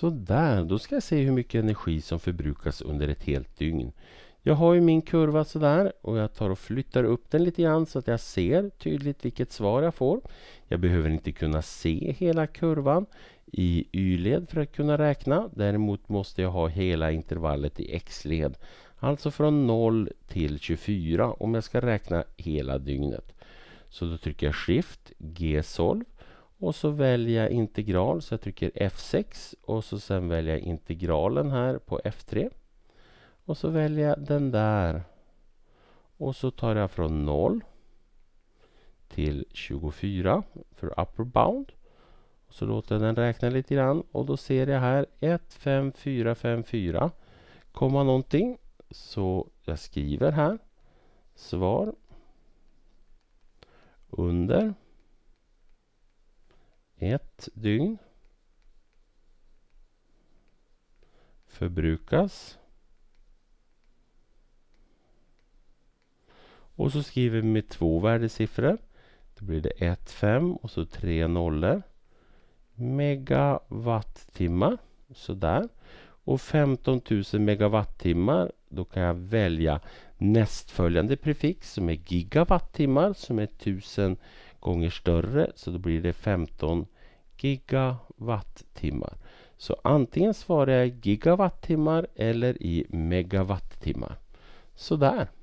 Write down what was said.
Sådär, då ska jag se hur mycket energi som förbrukas under ett helt dygn. Jag har ju min kurva sådär och jag tar och flyttar upp den lite grann så att jag ser tydligt vilket svar jag får. Jag behöver inte kunna se hela kurvan i y-led för att kunna räkna. Däremot måste jag ha hela intervallet i x-led. Alltså från 0 till 24 om jag ska räkna hela dygnet. Så då trycker jag Shift, g Solve. Och så väljer jag integral, så jag trycker F6 och så sen väljer jag integralen här på F3. Och så väljer jag den där. Och så tar jag från 0 till 24 för upper bound. Och så låter jag den räkna lite grann och då ser jag här 1, 5, 4, 5, 4, komma någonting. Så jag skriver här svar under ett dygn. Förbrukas. Och så skriver vi med två värdesiffror. Då blir det 1, 5 och så tre nollor. Megawattimmar. Sådär. Och 15 000 megawattimmar. Då kan jag välja nästföljande prefix som är gigawattimmar som är 1000 gånger större så då blir det 15 gigawattimmar. Så antingen svarar jag i gigawattimmar eller i megawattimmar. Sådär.